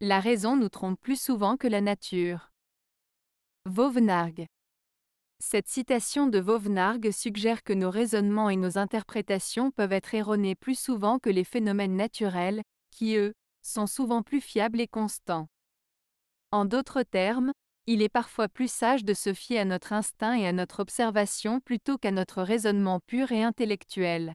La raison nous trompe plus souvent que la nature. Vauvenargue. Cette citation de Vauvenargue suggère que nos raisonnements et nos interprétations peuvent être erronés plus souvent que les phénomènes naturels, qui eux, sont souvent plus fiables et constants. En d'autres termes, il est parfois plus sage de se fier à notre instinct et à notre observation plutôt qu'à notre raisonnement pur et intellectuel.